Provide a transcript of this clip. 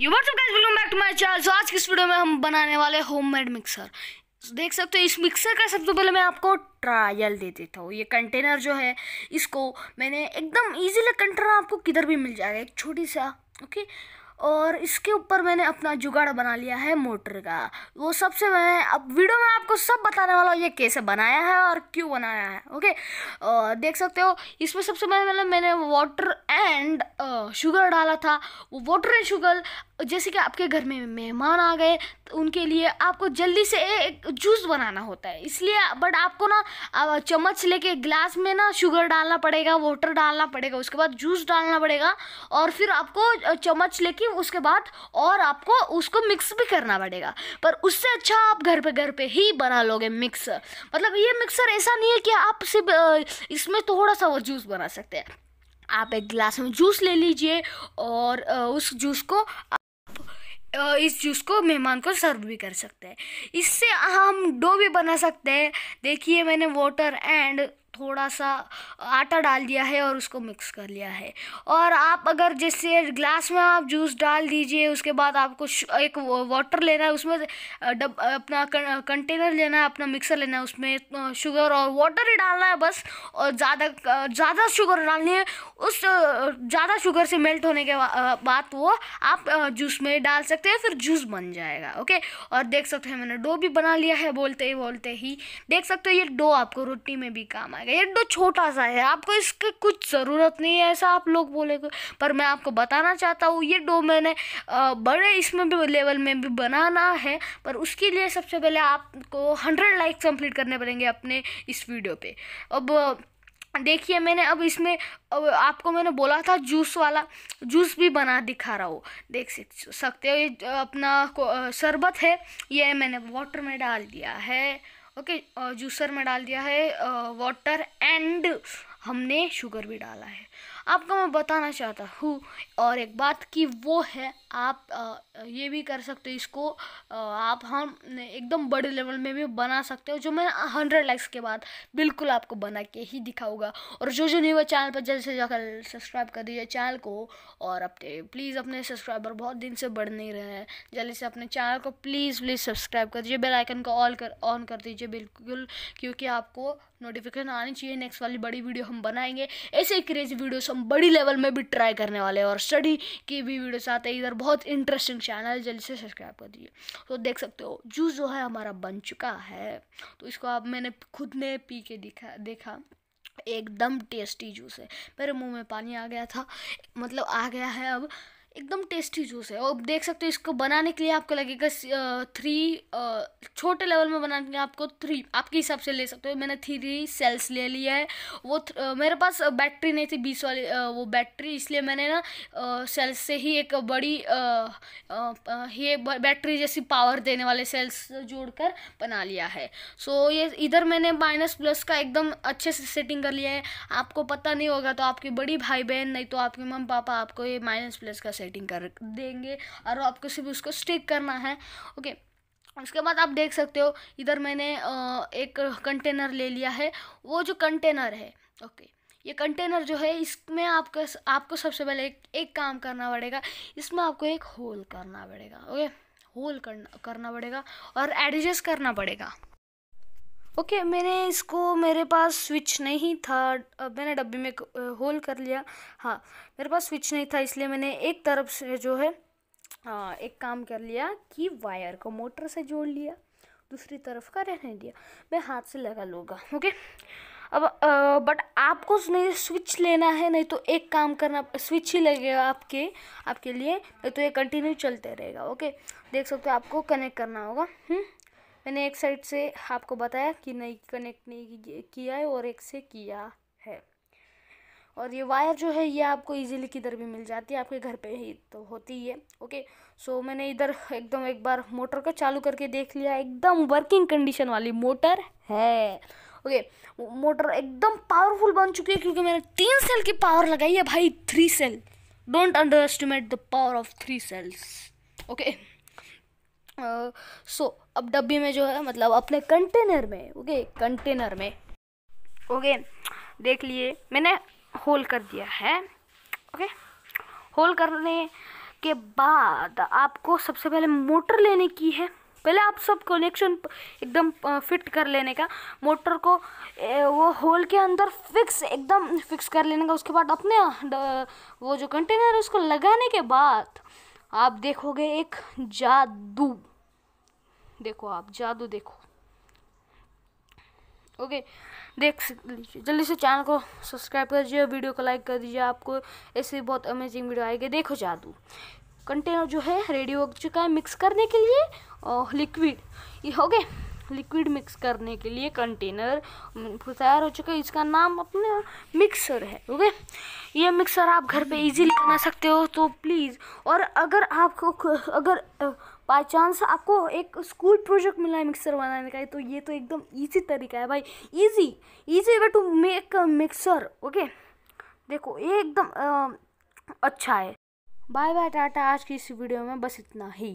You welcome back to channel so आज की इस वीडियो में हम बनाने वाले होममेड मिक्सर देख सकते हो इस मिक्सर का सबसे पहले मैं आपको ट्रायल दे देता हूँ ये कंटेनर जो है इसको मैंने एकदम इजीली कंटेनर आपको किधर भी मिल जाएगा एक छोटी सा ओके और इसके ऊपर मैंने अपना जुगाड़ बना लिया है मोटर का वो सबसे मैं अब वीडियो में आपको सब बताने वाला हूँ ये कैसे बनाया है और क्यों बनाया है ओके और देख सकते हो इसमें सबसे पहले मतलब मैंने वाटर एंड शुगर डाला था वो वाटर एंड शुगर जैसे कि आपके घर में मेहमान आ गए तो उनके लिए आपको जल्दी से एक जूस बनाना होता है इसलिए बट आपको ना चम्मच लेके ग्लास में ना शुगर डालना पड़ेगा वाटर डालना पड़ेगा उसके बाद जूस डालना पड़ेगा और फिर आपको चम्मच लेके लेकिन उसके बाद और आपको उसको मिक्स भी करना पड़ेगा पर उससे अच्छा आप घर पे घर पे ही बना लोगे मिक्स मतलब ये मिक्सर ऐसा नहीं है कि आप सिर्फ इसमें थोड़ा सा वो जूस बना सकते हैं आप एक गिलास में जूस ले लीजिए और उस जूस को इस जूस को मेहमान को सर्व भी कर सकते हैं इससे हम डो भी बना सकते हैं देखिए मैंने वाटर एंड थोड़ा सा आटा डाल दिया है और उसको मिक्स कर लिया है और आप अगर जैसे ग्लास में आप जूस डाल दीजिए उसके बाद आपको एक वाटर लेना है उसमें डब अपना कंटेनर लेना है अपना मिक्सर लेना है उसमें शुगर और वाटर ही डालना है बस और ज़्यादा ज़्यादा शुगर डालनी है उस ज़्यादा शुगर से मेल्ट होने के बाद वो आप जूस में डाल सकते हैं फिर जूस बन जाएगा ओके और देख सकते हैं मैंने डो भी बना लिया है बोलते ही बोलते ही देख सकते हो ये डो आपको रोटी में भी काम आएगा जाएगा ये डो छोटा सा है आपको इसकी कुछ ज़रूरत नहीं है ऐसा आप लोग बोलेगे पर मैं आपको बताना चाहता हूँ ये डो मैंने बड़े इसमें भी लेवल में भी बनाना है पर उसके लिए सबसे पहले आपको हंड्रेड लाइक कंप्लीट करने पड़ेंगे अपने इस वीडियो पे अब देखिए मैंने अब इसमें अब आपको मैंने बोला था जूस वाला जूस भी बना दिखा रहा हो देख सकते हो ये अपना शरबत है ये मैंने वाटर में डाल दिया है ओके जूसर में डाल दिया है वाटर एंड हमने शुगर भी डाला है आपको मैं बताना चाहता हूँ और एक बात की वो है आप आ, ये भी कर सकते हो इसको आ, आप हम एकदम बड़े लेवल में भी बना सकते हो जो मैं हंड्रेड लाइक्स के बाद बिल्कुल आपको बना के ही दिखाऊंगा और जो जो नहीं हुआ चैनल पर जल्द से जाकर सब्सक्राइब कर दीजिए चैनल को और अपने प्लीज़ अपने सब्सक्राइबर बहुत दिन से बढ़ नहीं रहे हैं जल्दी से अपने चैनल को प्लीज़ प्लीज़ सब्सक्राइब कर दीजिए बेलाइकन को ऑल कर ऑन कर दीजिए बिल्कुल क्योंकि आपको नोटिफिकेशन आनी चाहिए नेक्स्ट वाली बड़ी वीडियो हम बनाएंगे ऐसे क्रेजी वीडियोस हम बड़ी लेवल में भी ट्राई करने वाले हैं और स्टडी की भी वीडियोस आते हैं इधर बहुत इंटरेस्टिंग चैनल है जल्दी से सब्सक्राइब कर दीजिए तो देख सकते हो जूस जो है हमारा बन चुका है तो इसको आप मैंने खुद ने पी के दिखा देखा एकदम टेस्टी जूस है मेरे मुँह में पानी आ गया था मतलब आ गया है अब एकदम टेस्टी जूस है और देख सकते हो इसको बनाने के लिए आपको लगेगा थ्री छोटे लेवल में बनाने के लिए आपको थ्री आपके हिसाब से ले सकते हो मैंने थ्री सेल्स ले लिया है वो थ, मेरे पास बैटरी नहीं थी बीस वाली वो बैटरी इसलिए मैंने ना सेल्स से ही एक बड़ी ये बैटरी जैसी पावर देने वाले सेल्स जोड़कर बना लिया है सो ये इधर मैंने माइनस प्लस का एकदम अच्छे से सेटिंग कर लिया है आपको पता नहीं होगा तो आपके बड़ी भाई बहन नहीं तो आपके मम पापा आपको ये माइनस प्लस का सेटिंग कर देंगे और आपको सिर्फ उसको स्टिक करना है ओके उसके बाद आप देख सकते हो इधर मैंने एक कंटेनर ले लिया है वो जो कंटेनर है ओके ये कंटेनर जो है इसमें आपका आपको सबसे पहले एक, एक काम करना पड़ेगा इसमें आपको एक होल करना पड़ेगा ओके होल करना करना पड़ेगा और एडजस्ट करना पड़ेगा ओके okay, मैंने इसको मेरे पास स्विच नहीं था मैंने डब्बे में होल कर लिया हाँ मेरे पास स्विच नहीं था इसलिए मैंने एक तरफ से जो है आ, एक काम कर लिया कि वायर को मोटर से जोड़ लिया दूसरी तरफ का रहने दिया मैं हाथ से लगा लूँगा ओके अब आ, बट आपको नहीं स्विच लेना है नहीं तो एक काम करना स्विच ही लगेगा आपके आपके लिए नहीं तो ये कंटिन्यू चलते रहेगा ओके देख सकते हो आपको कनेक्ट करना होगा हुँ? हम्म? मैंने एक साइड से आपको बताया कि नहीं कनेक्ट नहीं किया है और एक से किया है और ये वायर जो है ये आपको इजीली किधर भी मिल जाती है आपके घर पे ही तो होती ही है ओके सो मैंने इधर एकदम एक बार मोटर को चालू करके देख लिया एकदम वर्किंग कंडीशन वाली मोटर है ओके मोटर एकदम पावरफुल बन चुकी है क्योंकि मैंने तीन सेल की पावर लगाई है भाई three cell don't underestimate the power of three cells okay so अब डब्बी में जो है मतलब अपने कंटेनर में ओके कंटेनर में ओके देख लिए मैंने होल कर दिया है ओके होल करने के बाद आपको सबसे पहले मोटर लेने की है पहले आप सब कनेक्शन एकदम फिट कर लेने का मोटर को वो होल के अंदर फिक्स एकदम फिक्स कर लेने का उसके बाद अपने वो जो कंटेनर है उसको लगाने के बाद आप देखोगे एक जादू देखो आप जादू देखो ओके देख लीजिए जल्दी से चैनल को सब्सक्राइब कर दीजिए वीडियो को लाइक कर दीजिए आपको ऐसे बहुत अमेजिंग वीडियो आएगी देखो जादू कंटेनर जो है रेडी हो चुका है मिक्स करने के लिए और लिक्विड ये हो गए लिक्विड मिक्स करने के लिए कंटेनर तैयार हो चुका है इसका नाम अपना मिक्सर है ओके ये मिक्सर आप घर पे इजीली बना सकते हो तो प्लीज़ और अगर आपको अगर बाई चांस आपको एक स्कूल प्रोजेक्ट मिला है मिक्सर बनाने का तो ये तो एकदम ईजी तरीका है भाई easy easy way to make mixer okay देखो ये एकदम अच्छा है बाय बाय टाटा आज की इस वीडियो में बस इतना ही